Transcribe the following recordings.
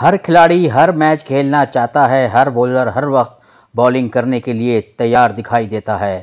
हर खिलाड़ी हर मैच खेलना चाहता है हर बॉलर हर वक्त बॉलिंग करने के लिए तैयार दिखाई देता है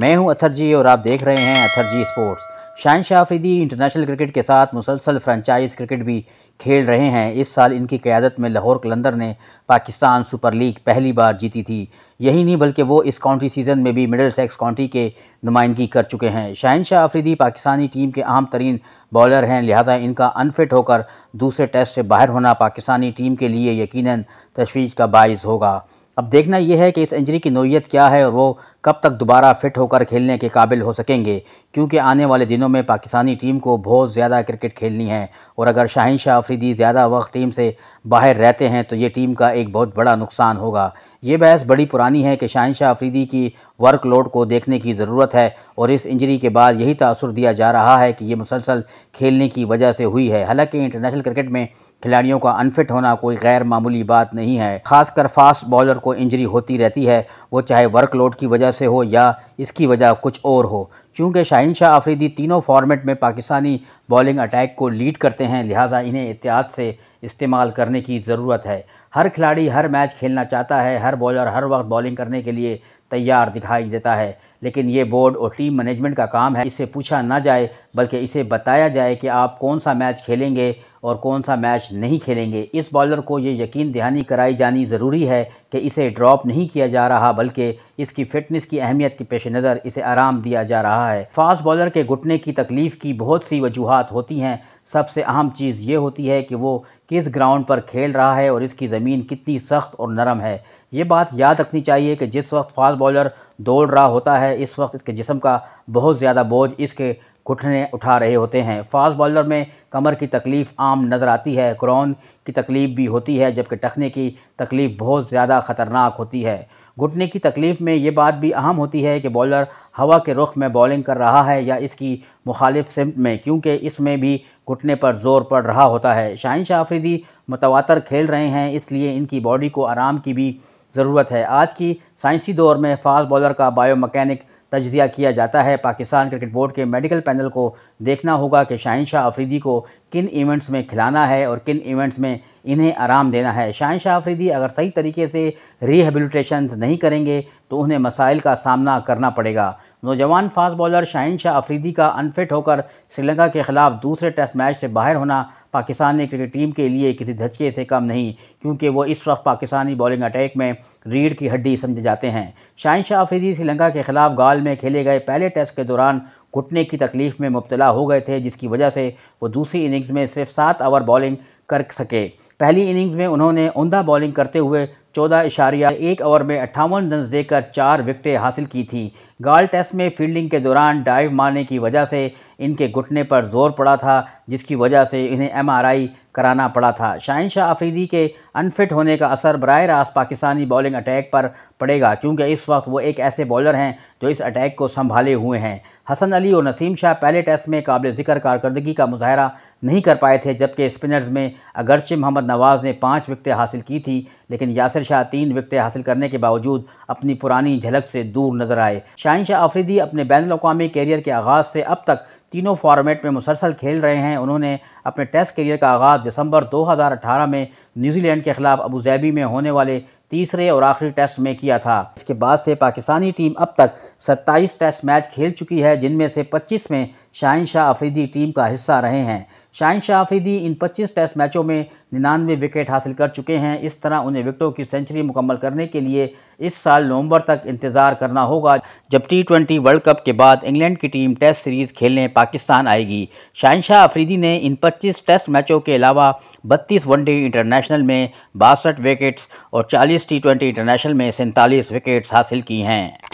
मैं हूं अथर जी और आप देख रहे हैं Athar ji sports Shaheen Shah Afridi international cricket के साथ मुसलसल फ्रेंचाइज क्रिकेट भी खेल रहे हैं इस साल इनकी क़्यादत में लाहौर कलंदर ने पाकिस्तान सुपर लीग पहली बार जीती थी यही नहीं बल्कि वो इस काउंटी सीज़न में भी मिडल सेक्स काउंटी के नुमाइंदगी कर चुके हैं शाहन शाह अफरीदी पाकिस्तानी टीम के अहम तरीन बॉलर हैं लिहाजा इनका अनफिट होकर दूसरे टेस्ट से बाहर होना पाकिस्तानी टीम के लिए यकीन तशवीश का बायस होगा अब देखना यह है कि इस इंजरी की नोयत क्या है और वो कब तक दोबारा फिट होकर खेलने के काबिल हो सकेंगे क्योंकि आने वाले दिनों में पाकिस्तानी टीम को बहुत ज़्यादा क्रिकेट खेलनी है और अगर शाहिन शाह अफरीदी ज़्यादा वक्त टीम से बाहर रहते हैं तो ये टीम का एक बहुत बड़ा नुकसान होगा ये बहस बड़ी पुरानी है कि शाहिन शाह अफरीदी की वर्कलोड को देखने की ज़रूरत है और इस इंजरी के बाद यही तसर दिया जा रहा है कि ये मुसलसल खेलने की वजह से हुई है हालांकि इंटरनेशनल क्रिकेट में खिलाड़ियों का अनफिट होना कोई गैर मामूली बात नहीं है खासकर फास्ट बॉलर को इंजरी होती रहती है वो चाहे वर्कलोड की वजह वजह से हो या इसकी वजह कुछ और हो क्योंकि शाहिन शाह आफरीदी तीनों फॉर्मेट में पाकिस्तानी बॉलिंग अटैक को लीड करते हैं लिहाजा इन्हें एहतियात से इस्तेमाल करने की ज़रूरत है हर खिलाड़ी हर मैच खेलना चाहता है हर बॉलर हर वक्त बॉलिंग करने के लिए तैयार दिखाई देता है लेकिन ये बोर्ड और टीम मैनेजमेंट का काम है इसे पूछा ना जाए बल्कि इसे बताया जाए कि आप कौन सा मैच खेलेंगे और कौन सा मैच नहीं खेलेंगे इस बॉलर को ये यकीन दहानी कराई जानी ज़रूरी है कि इसे ड्रॉप नहीं किया जा रहा बल्कि इसकी फ़िटनेस की अहमियत के पेश नज़र इसे आराम दिया जा रहा है फास्ट बॉलर के घुटने की तकलीफ़ की बहुत सी वजूहत होती हैं सबसे अहम चीज़ ये होती है कि वो किस ग्राउंड पर खेल रहा है और इसकी ज़मीन कितनी सख्त और नरम है ये बात याद रखनी चाहिए कि जिस वक्त फास्ट बॉलर दौड़ रहा होता है इस वक्त इसके जिसम का बहुत ज़्यादा बोझ इसके घुटने उठा रहे होते हैं फास्ट बॉलर में कमर की तकलीफ़ आम नज़र आती है क्रॉन की तकलीफ़ भी होती है जबकि टखने की तकलीफ़ बहुत ज़्यादा ख़तरनाक होती है घुटने की तकलीफ़ में ये बात भी अहम होती है कि बॉलर हवा के रुख में बॉलिंग कर रहा है या इसकी मुखालिफ सिमट में क्योंकि इसमें भी घुटने पर जोर पड़ रहा होता है शाहिन शाह आफरीदी मतवातर खेल रहे हैं इसलिए इनकी बॉडी को आराम की भी ज़रूरत है आज की साइंसी दौर में फास्ट बॉलर का बायो मकैनिक तजिया किया जाता है पाकिस्तान क्रिकेट बोर्ड के मेडिकल पैनल को देखना होगा कि शाहिशाह आफरीदी अफरीदी को किन इवेंट्स में खिलाना है और किन इवेंट्स में इन्हें आराम देना है शाहिशाह शाह अफरीदी अगर सही तरीके से रिहेबिलिटेशन नहीं करेंगे तो उन्हें मसाइल का सामना करना पड़ेगा नौजवान फास्ट बॉलर शाहिशाह शाह अफरीदी का अनफिट होकर श्रीलंका के खिलाफ दूसरे टेस्ट मैच से बाहर होना पाकिस्तानी क्रिकेट टीम के लिए किसी धचके से कम नहीं क्योंकि वो इस वक्त पाकिस्तानी बॉलिंग अटैक में रीढ़ की हड्डी समझे जाते हैं शाहिन शाह अफरीदी श्रीलंका के खिलाफ गाल में खेले गए पहले टेस्ट के दौरान घुटने की तकलीफ़ में मुबतला हो गए थे जिसकी वजह से वो दूसरी इनिंग्स में सिर्फ सात ओवर बॉलिंग कर सके पहली इनिंग्स में उन्होंने उमदा बॉलिंग करते हुए चौदह इशारिया एक ओवर में अट्ठावन रन देकर चार विकटें हासिल की थी गाल टेस्ट में फील्डिंग के दौरान डाइव मारने की वजह से इनके घुटने पर जोर पड़ा था जिसकी वजह से इन्हें एमआरआई कराना पड़ा था शाहिन शाह आफरीदी के अनफिट होने का असर बर रास्त पाकिस्तानी बॉलिंग अटैक पर पड़ेगा क्योंकि इस वक्त वो एक ऐसे बॉलर हैं जो इस अटैक को संभाले हुए हैं हसन अली और नसीम शाह पहले टेस्ट में काबिल ज़िक्र कारकर्दगी का मुजाहरा नहीं कर पाए थे जबकि स्पिनर्स में अगरचे मोहम्मद नवाज़ ने पाँच विकटें हासिल की थी लेकिन यासिर शाह तीन विकटें हासिल करने के बावजूद अपनी पुरानी झलक से दूर नजर आए शाहिन शाह आफरीदी अपने बैन अवी कैरियर के आगाज़ से अब तक तीनों फॉर्मेट में मुसलसल खेल रहे हैं उन्होंने अपने टेस्ट करियर का आगाज़ दिसंबर 2018 में न्यूजीलैंड के खिलाफ अबू धाबी में होने वाले तीसरे और आखिरी टेस्ट में किया था इसके बाद से पाकिस्तानी टीम अब तक 27 टेस्ट मैच खेल चुकी है जिनमें से 25 में शाहन शाह अफरीदी टीम का हिस्सा रहे हैं शाहन शाह अफरीदी इन 25 टेस्ट मैचों में निन्यानवे विकेट हासिल कर चुके हैं इस तरह उन्हें विकेटों की सेंचुरी मुकम्मल करने के लिए इस साल नवंबर तक इंतज़ार करना होगा जब टी ट्वेंटी वर्ल्ड कप के बाद इंग्लैंड की टीम टेस्ट सीरीज़ खेलने पाकिस्तान आएगी शाहन शाह अफरीदी ने इन 25 टेस्ट मैचों के अलावा बत्तीस वनडे इंटरनेशनल में बासठ विकेट्स और चालीस 40 टी ट्वेंटी इंटरनेशनल में सैंतालीस विकेट्स हासिल की हैं